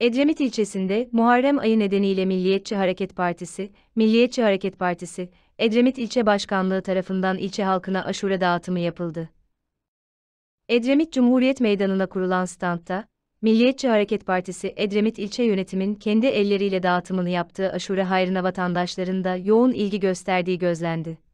Edremit ilçesinde Muharrem ayı nedeniyle Milliyetçi Hareket Partisi, Milliyetçi Hareket Partisi, Edremit İlçe Başkanlığı tarafından ilçe halkına aşure dağıtımı yapıldı. Edremit Cumhuriyet Meydanı'na kurulan standta, Milliyetçi Hareket Partisi Edremit ilçe yönetimin kendi elleriyle dağıtımını yaptığı aşure hayrına vatandaşların da yoğun ilgi gösterdiği gözlendi.